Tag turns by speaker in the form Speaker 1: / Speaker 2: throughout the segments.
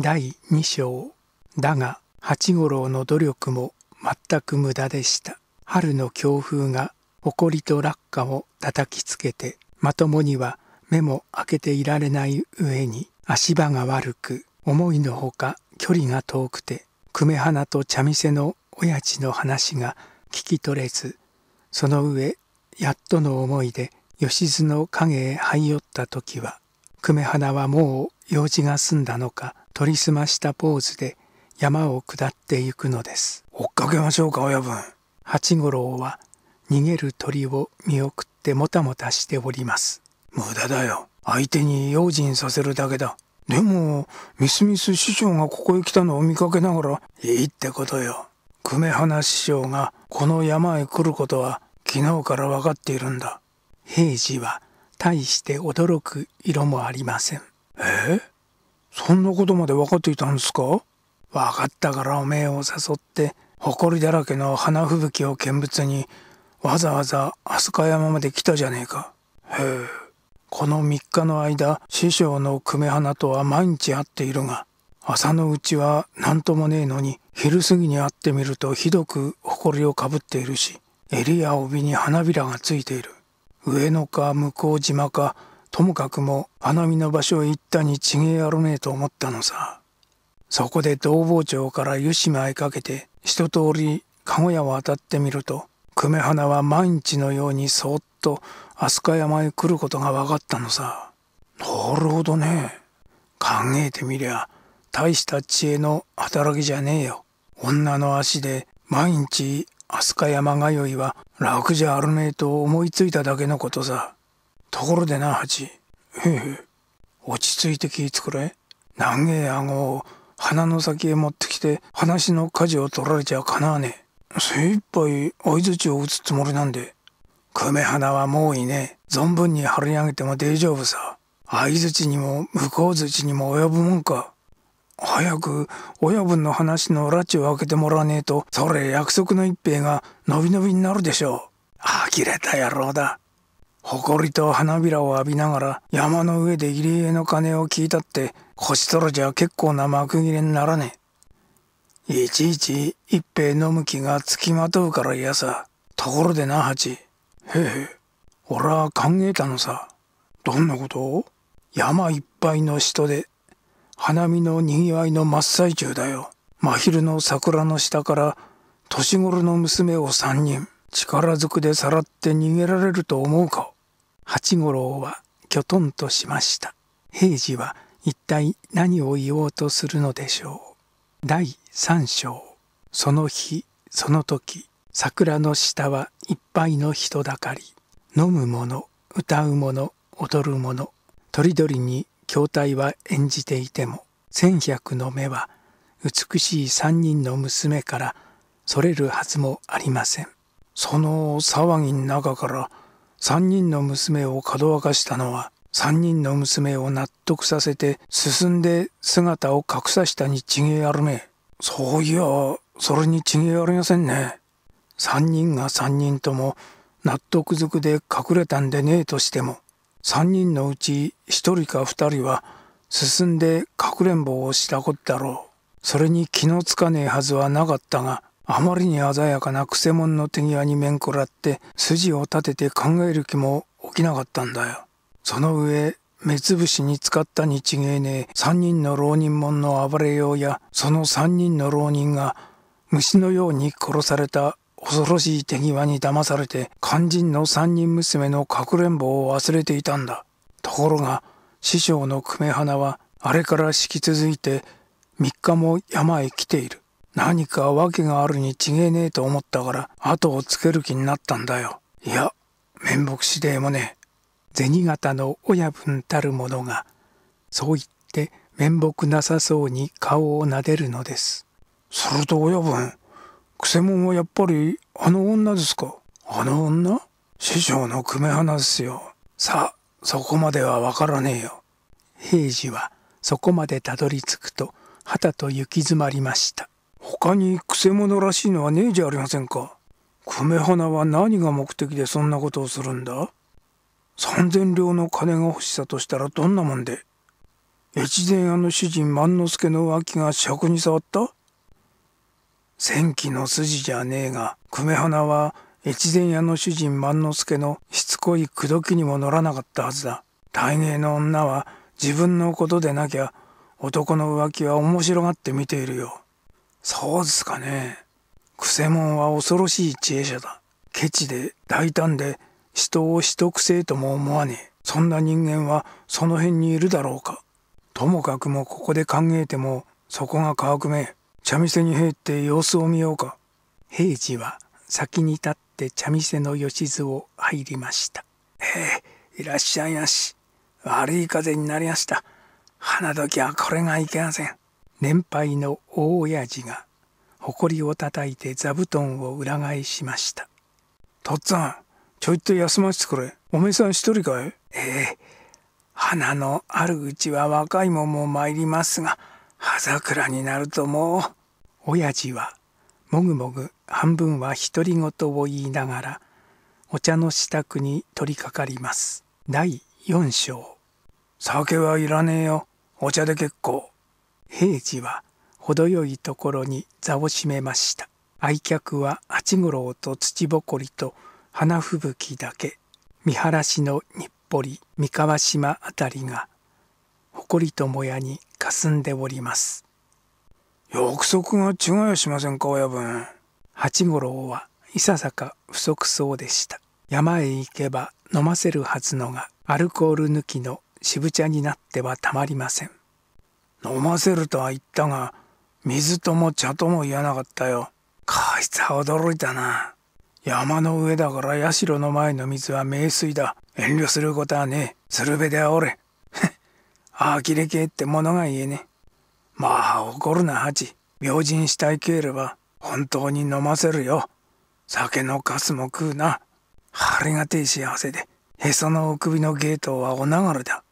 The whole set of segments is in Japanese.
Speaker 1: 第2章だが八五郎の努力も全く無駄でした春の強風が埃と落下を叩きつけてまともには目も開けていられない上に足場が悪く思いのほか距離が遠くて久米花と茶店の親父の話が聞き取れずその上やっとの思いで吉津の影へ這い寄った時は久米花はもう用事が済んだのか取りすましたポーズで山を下ってゆくのです追っかけましょうか親分八五郎は逃げる鳥を見送ってもたもたしております無駄だよ相手に用心させるだけだでもみすみす師匠がここへ来たのを見かけながらいいってことよ久米花師匠がこの山へ来ることは昨日から分かっているんだ平次は大して驚く色もありませんえそんなことまで分かっていたんですか分かったからおめえを誘って、埃だらけの花吹雪を見物に、わざわざ飛鳥山まで来たじゃねえか。へえ。この3日の間、師匠の久米花とは毎日会っているが、朝のうちは何ともねえのに、昼過ぎに会ってみるとひどく埃をかぶっているし、襟や帯に花びらがついている。上野か向島かともかくも花見の場所へ行ったに違えあるねえと思ったのさ。そこで道房町から湯島へかけて一通り籠屋を渡ってみると、久米花は毎日のようにそっと飛鳥山へ来ることが分かったのさ。なるほどね。考えてみりゃ、大した知恵の働きじゃねえよ。女の足で毎日飛鳥山通いは楽じゃあるねえと思いついただけのことさ。ところでな八へへ。落ち着いて気ぃてくれ長え顎を鼻の先へ持ってきて話の舵を取られちゃかなわねえ精一杯相づちを打つつもりなんで久米花はもういねえ存分に張り上げても大丈夫さ相づちにも向こうづちにも及ぶもんか早く親分の話の拉致を開けてもらわねえとそれ約束の一平が伸び伸びになるでしょう呆れた野郎だ誇りと花びらを浴びながら山の上で入江の鐘を聞いたって腰空じゃ結構な幕切れにならねえ。いちいち一平飲む気がつきまとうから嫌さ。ところでな八。へえ、俺は考えたのさ。どんなこと山いっぱいの人で、花見の賑わいの真っ最中だよ。真昼の桜の下から年頃の娘を三人、力ずくでさらって逃げられると思うか。八五郎はきょとんとしました平次は一体何を言おうとするのでしょう第三章その日その時桜の下はいっぱいの人だかり飲むもの歌う者踊る者とりどりに筐体は演じていても千百の目は美しい三人の娘からそれるはずもありませんその騒ぎの中から三人の娘をかどわかしたのは、三人の娘を納得させて進んで姿を隠さしたにちげえあるめ。そういや、それにちげえありませんね。三人が三人とも納得づくで隠れたんでねえとしても、三人のうち一人か二人は進んでかくれんぼをしたことだろう。それに気のつかねえはずはなかったが、あまりに鮮やかなくせ者の手際に面食らって筋を立てて考える気も起きなかったんだよその上目つぶしに使ったに違えねえ三人の浪人者の暴れようやその三人の浪人が虫のように殺された恐ろしい手際に騙されて肝心の三人娘のかくれんぼを忘れていたんだところが師匠の久米花はあれから引き続いて3日も山へ来ている何か訳があるに違えねえと思ったから後をつける気になったんだよ。いや、面目次第もね銭形の親分たる者がそう言って面目なさそうに顔を撫でるのですすると親分くせ者はやっぱりあの女ですかあの女師匠の組米花ですよさあそこまではわからねえよ平次はそこまでたどり着くと旗と行き詰まりました他にくせ者らしいのはねえじゃありませんか。久米花は何が目的でそんなことをするんだ三千両の金が欲しさとしたらどんなもんで越前屋の主人万之助の浮気が尺に触った千機の筋じゃねえが久米花は越前屋の主人万之助のしつこい口説きにも乗らなかったはずだ大芸の女は自分のことでなきゃ男の浮気は面白がって見ているよそうですかね。くせ者は恐ろしい知恵者だ。ケチで大胆で人を人くせえとも思わねえ。そんな人間はその辺にいるだろうか。ともかくもここで考えてもそこが乾くめ茶店に入って様子を見ようか。平次は先に立って茶店の吉津を入りました。へえ、いらっしゃいまし。悪い風になりました。花時はこれがいけません。年配の大親父が誇りをたたいて座布団を裏返しました「とっつぁんちょいと休ませてくれおめえさん一人かいええ花のあるうちは若いもんも参りますが葉桜になるともう」親父はもぐもぐ半分は独り言を言いながらお茶の支度に取り掛かります第4章「酒はいらねえよお茶で結構」平次は程よいところに座を占めました愛客は八五郎と土ぼこりと花吹雪だけ見晴らしの日暮里三河島辺りがほりともやにかすんでおります約束が違いしませんか親分八五郎はいささか不足そうでした山へ行けば飲ませるはずのがアルコール抜きの渋茶になってはたまりません飲ませるとは言ったが水とも茶とも言わなかったよこいつは驚いたな山の上だから社の前の水は名水だ遠慮することはねえ鶴瓶であおれあき れけえってものが言えねまあ怒るな八病人したいければ本当に飲ませるよ酒のカスも食うなあれがてえ幸せでへそのお首のゲートはお流れだ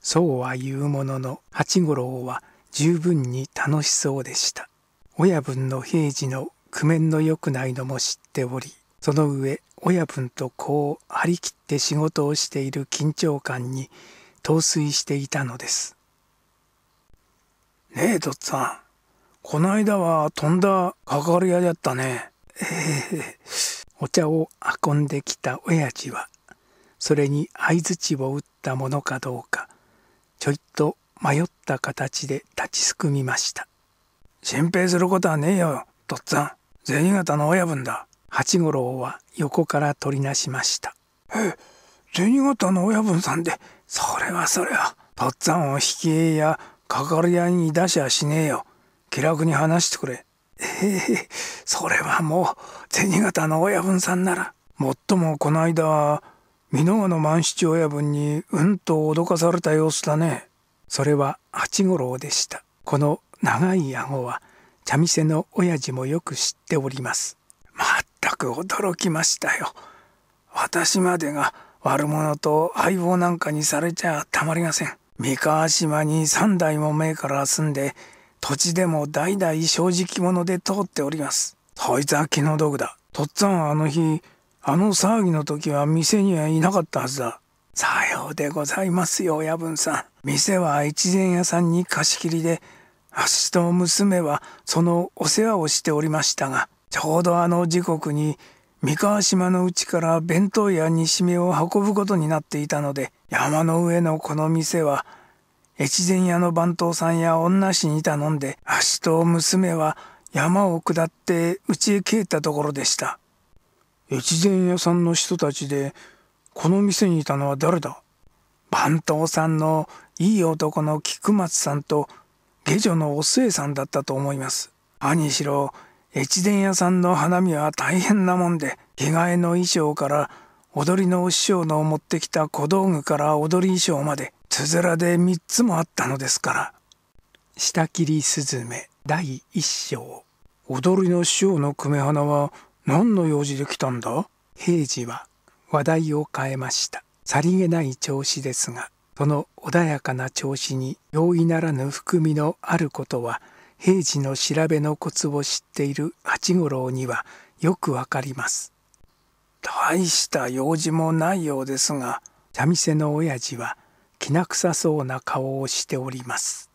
Speaker 1: そうは言うものの八五郎は十分に楽しそうでした親分の平次の苦面の良くないのも知っておりその上親分とこう張り切って仕事をしている緊張感に陶酔していたのですねえとっつぁんこないだはとんだかかる屋だったねええー、お茶を運んできた親父はそれに相槌を打ったものかどうかちょいと迷った形で立ちすくみました。心配することはねえよ、とっつぁん。銭形の親分だ。八五郎は横から取りなしました。ええ、銭形の親分さんで、それはそれは。とっつぁんを引き絵や係いに出しゃしねえよ。気楽に話してくれ。ええ、それはもう、銭形の親分さんなら、もっともこの間は、箕面の万七親分にうんと脅かされた様子だね。それは八五郎でした。この長い顎は茶店の親父もよく知っております。まったく驚きましたよ。私までが悪者と相棒なんかにされちゃたまりません。三河島に三代も前から住んで、土地でも代々正直者で通っております。そいつは気の毒だ。とっつぁんはあの日、あの騒ぎの時は店にはいなかったはずだ。さようでございますよ、親分さん。店は越前屋さんに貸し切りで、私と娘はそのお世話をしておりましたが、ちょうどあの時刻に三河島のうちから弁当や煮めを運ぶことになっていたので、山の上のこの店は、越前屋の番頭さんや女師に頼んで、足と娘は山を下って家へ帰ったところでした。越前屋さんの人たちでこの店にいたのは誰だ番頭さんのいい男の菊松さんと下女のお末さんだったと思います。何しろ越前屋さんの花見は大変なもんで着替えの衣装から踊りのお師匠の持ってきた小道具から踊り衣装までつづらで3つもあったのですから。下切り雀第1章踊りの師匠の米花は何の用事で来たんだ平次は話題を変えましたさりげない調子ですがその穏やかな調子に容易ならぬ含みのあることは平次の調べのコツを知っている八五郎にはよくわかります大した用事もないようですが茶店の親父はきな臭そうな顔をしております